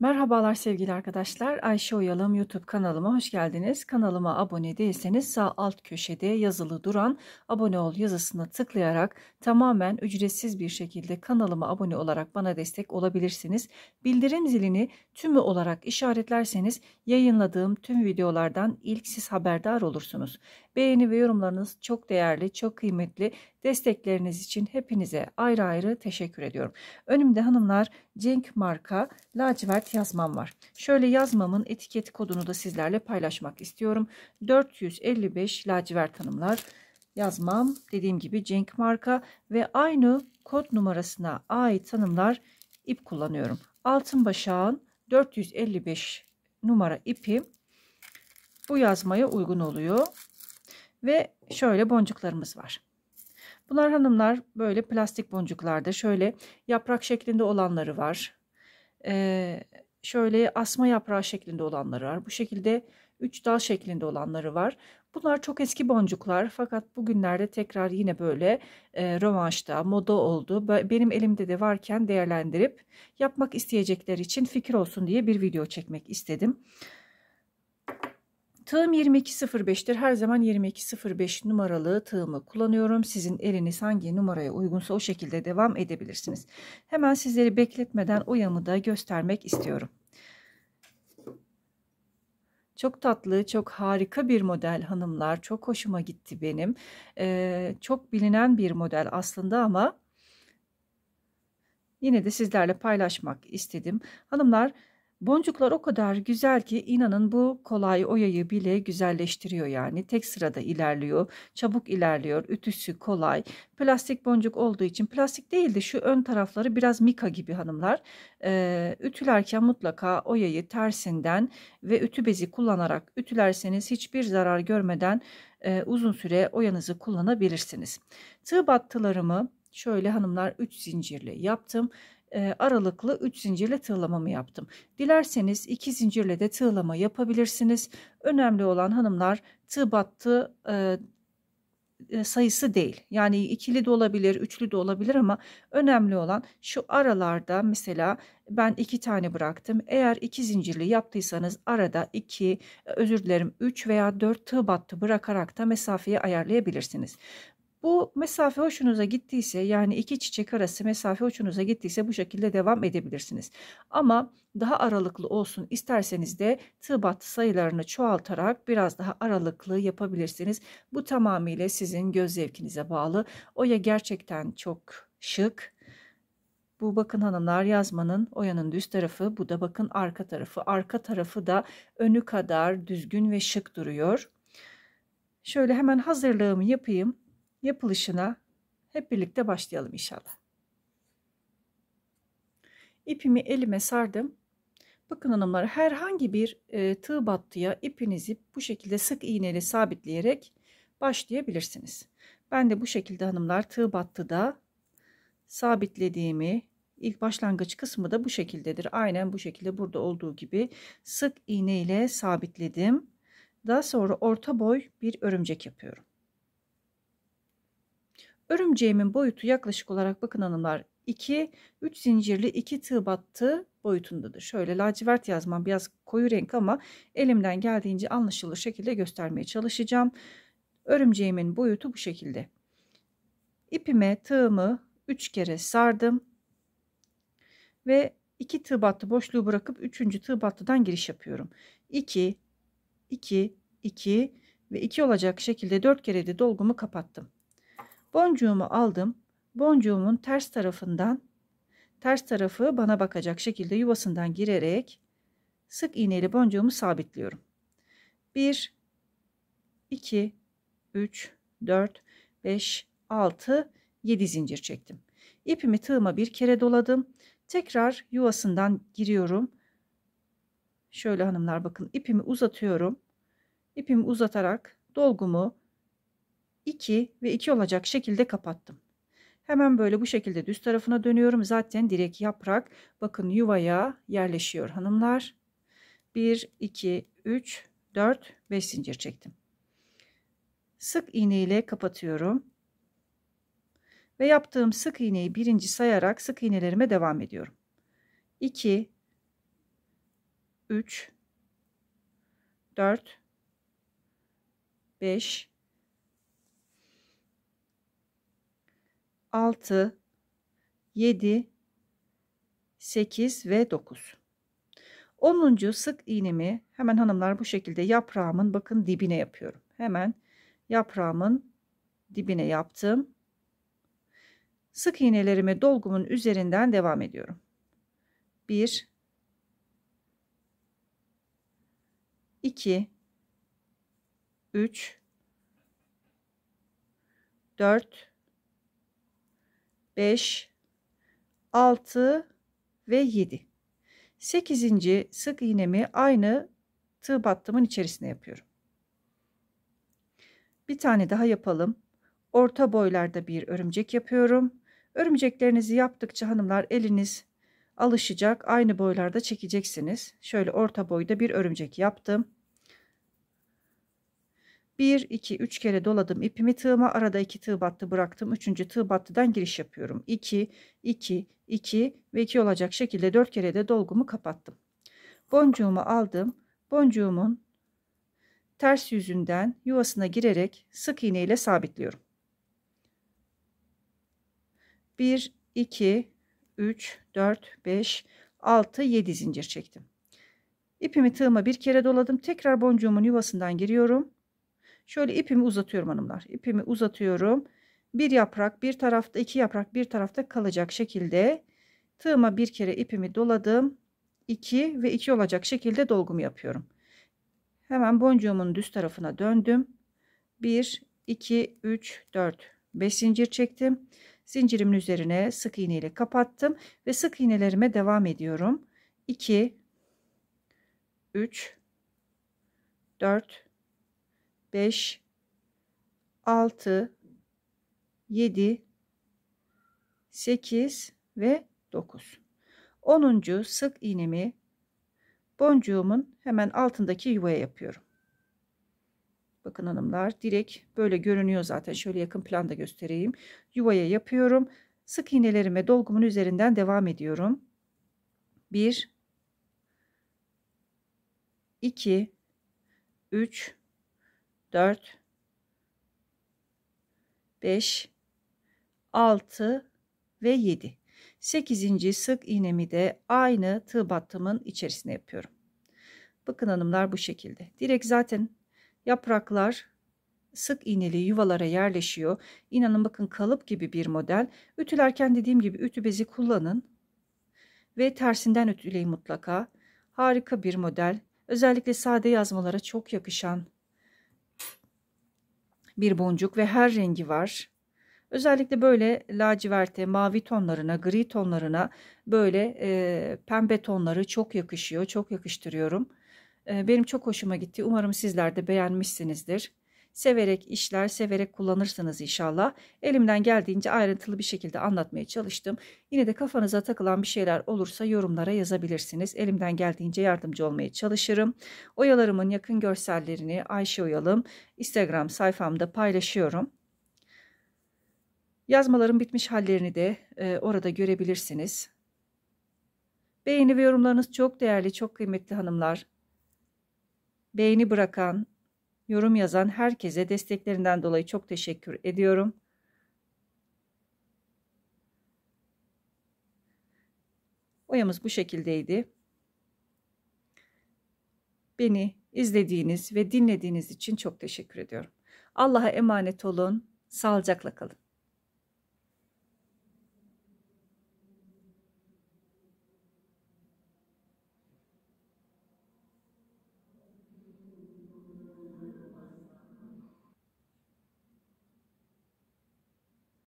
Merhabalar sevgili arkadaşlar. Ayşe Oyalım YouTube kanalıma hoş geldiniz. Kanalıma abone değilseniz sağ alt köşede yazılı duran abone ol yazısına tıklayarak tamamen ücretsiz bir şekilde kanalıma abone olarak bana destek olabilirsiniz. Bildirim zilini tümü olarak işaretlerseniz yayınladığım tüm videolardan ilk siz haberdar olursunuz. Beğeni ve yorumlarınız çok değerli, çok kıymetli. Destekleriniz için hepinize ayrı ayrı teşekkür ediyorum. Önümde hanımlar Cenk marka lacivert yazmam var. Şöyle yazmamın etiket kodunu da sizlerle paylaşmak istiyorum. 455 lacivert hanımlar yazmam dediğim gibi Cenk marka ve aynı kod numarasına ait hanımlar ip kullanıyorum. Altın başağın 455 numara ipi bu yazmaya uygun oluyor. Ve şöyle boncuklarımız var. Bunlar hanımlar böyle plastik boncuklarda şöyle yaprak şeklinde olanları var. Ee, şöyle asma yaprağı şeklinde olanları var. Bu şekilde üç dal şeklinde olanları var. Bunlar çok eski boncuklar fakat bugünlerde tekrar yine böyle e, rövanşta moda oldu. Benim elimde de varken değerlendirip yapmak isteyecekler için fikir olsun diye bir video çekmek istedim. Tığım 2205'tir. Her zaman 2205 numaralı tığımı kullanıyorum. Sizin eliniz hangi numaraya uygunsa o şekilde devam edebilirsiniz. Hemen sizleri bekletmeden oyamı da göstermek istiyorum. Çok tatlı, çok harika bir model hanımlar. Çok hoşuma gitti benim. Ee, çok bilinen bir model aslında ama yine de sizlerle paylaşmak istedim. Hanımlar Boncuklar o kadar güzel ki inanın bu kolay oyayı bile güzelleştiriyor yani. Tek sırada ilerliyor, çabuk ilerliyor, ütüsü kolay. Plastik boncuk olduğu için plastik değil de şu ön tarafları biraz mika gibi hanımlar. Ee, ütülerken mutlaka oyayı tersinden ve ütü bezi kullanarak ütülerseniz hiçbir zarar görmeden e, uzun süre oyanızı kullanabilirsiniz. Tığ battılarımı şöyle hanımlar 3 zincirli yaptım aralıklı 3 zincirle tığlamamı yaptım. Dilerseniz 2 zincirle de tığlama yapabilirsiniz. Önemli olan hanımlar tığ battı sayısı değil. Yani ikili de olabilir, üçlü de olabilir ama önemli olan şu aralarda mesela ben iki tane bıraktım. Eğer 2 zincirli yaptıysanız arada iki, özür dilerim 3 veya 4 tığ battı bırakarak da mesafeyi ayarlayabilirsiniz. Bu mesafe hoşunuza gittiyse yani iki çiçek arası mesafe hoşunuza gittiyse bu şekilde devam edebilirsiniz. Ama daha aralıklı olsun isterseniz de tığ sayılarını çoğaltarak biraz daha aralıklı yapabilirsiniz. Bu tamamıyla sizin göz zevkinize bağlı. Oya gerçekten çok şık, bu bakın hanımlar yazmanın oyanın düz tarafı bu da bakın arka tarafı. Arka tarafı da önü kadar düzgün ve şık duruyor. Şöyle hemen hazırlığımı yapayım yapılışına hep birlikte başlayalım inşallah. İpimi elime sardım. Bakın hanımlar herhangi bir e, tığ battıya ipinizi bu şekilde sık iğneyle sabitleyerek başlayabilirsiniz. Ben de bu şekilde hanımlar tığ battıda sabitlediğimi ilk başlangıç kısmı da bu şekildedir. Aynen bu şekilde burada olduğu gibi sık iğne ile sabitledim. Daha sonra orta boy bir örümcek yapıyorum. Örümceğimin boyutu yaklaşık olarak bakın hanımlar 2, 3 zincirli 2 tığ battı boyutundadır. Şöyle lacivert yazmam biraz koyu renk ama elimden geldiğince anlaşılır şekilde göstermeye çalışacağım. Örümceğimin boyutu bu şekilde. İpime tığımı 3 kere sardım. Ve 2 tığ battı boşluğu bırakıp 3. tığ battıdan giriş yapıyorum. 2, 2, 2 ve 2 olacak şekilde 4 kere de dolgumu kapattım. Boncuğumu aldım. Boncuğumun ters tarafından ters tarafı bana bakacak şekilde yuvasından girerek sık iğneyle boncuğumu sabitliyorum. 1 2 3 4 5 6 7 zincir çektim. İpimi tığıma bir kere doladım. Tekrar yuvasından giriyorum. Şöyle hanımlar bakın ipimi uzatıyorum. İpimi uzatarak dolgumu 2 ve 2 olacak şekilde kapattım. Hemen böyle bu şekilde düz tarafına dönüyorum. Zaten direkt yaprak bakın yuvaya yerleşiyor hanımlar. 1, 2, 3, 4, 5 zincir çektim. Sık iğne ile kapatıyorum. Ve yaptığım sık iğneyi birinci sayarak sık iğnelerime devam ediyorum. 2, 3, 4, 5, 6, 7, 8 ve 9. 10. sık iğnemi hemen hanımlar bu şekilde yaprağımın bakın dibine yapıyorum. Hemen yaprağımın dibine yaptım. Sık iğnelerimi dolgumun üzerinden devam ediyorum. 1 2 3 4 5, 6 ve 7. 8. sık iğnemi aynı tığ battımın içerisine yapıyorum. Bir tane daha yapalım. Orta boylarda bir örümcek yapıyorum. Örümceklerinizi yaptıkça hanımlar eliniz alışacak. Aynı boylarda çekeceksiniz. Şöyle orta boyda bir örümcek yaptım. 1, 2, 3 kere doladım ipimi tığıma. Arada 2 tığ battı bıraktım. 3. tığ battıdan giriş yapıyorum. 2, 2, 2 ve 2 olacak şekilde 4 kere de dolgumu kapattım. Boncuğumu aldım. Boncuğumun ters yüzünden yuvasına girerek sık iğne ile sabitliyorum. 1, 2, 3, 4, 5, 6, 7 zincir çektim. İpimi tığıma bir kere doladım. Tekrar boncuğumun yuvasından giriyorum. Şöyle ipimi uzatıyorum hanımlar. İpimi uzatıyorum. Bir yaprak bir tarafta iki yaprak bir tarafta kalacak şekilde tığıma bir kere ipimi doladım. 2 ve 2 olacak şekilde dolgum yapıyorum. Hemen boncuğumun düz tarafına döndüm. 1, 2, 3, 4, 5 zincir çektim. Zincirimin üzerine sık iğne ile kapattım ve sık iğnelerime devam ediyorum. 2, 3, 4, 5 6 7 8 ve 9. 10. sık iğnemi boncuğumun hemen altındaki yuvaya yapıyorum. Bakın hanımlar direkt böyle görünüyor zaten. Şöyle yakın planda göstereyim. Yuvaya yapıyorum. Sık iğnelerime dolgumun üzerinden devam ediyorum. 1 2 3 4 5 6 ve 7. 8. sık iğnemi de aynı tığ battımın içerisine yapıyorum. Bakın hanımlar bu şekilde. Direkt zaten yapraklar sık iğneli yuvalara yerleşiyor. İnanın bakın kalıp gibi bir model. Ütülerken dediğim gibi ütü bezi kullanın ve tersinden ütüleyin mutlaka. Harika bir model. Özellikle sade yazmalara çok yakışan bir boncuk ve her rengi var. Özellikle böyle laciverte, mavi tonlarına, gri tonlarına böyle e, pembe tonları çok yakışıyor, çok yakıştırıyorum. E, benim çok hoşuma gitti. Umarım sizler de beğenmişsinizdir severek işler, severek kullanırsınız inşallah. Elimden geldiğince ayrıntılı bir şekilde anlatmaya çalıştım. Yine de kafanıza takılan bir şeyler olursa yorumlara yazabilirsiniz. Elimden geldiğince yardımcı olmaya çalışırım. Oyalarımın yakın görsellerini Ayşe Oyalım Instagram sayfamda paylaşıyorum. Yazmaların bitmiş hallerini de e, orada görebilirsiniz. Beğeni ve yorumlarınız çok değerli, çok kıymetli hanımlar. Beğeni bırakan, yorum yazan herkese desteklerinden dolayı çok teşekkür ediyorum. Oyamız bu şekildeydi. Beni izlediğiniz ve dinlediğiniz için çok teşekkür ediyorum. Allah'a emanet olun. Sağlıcakla kalın.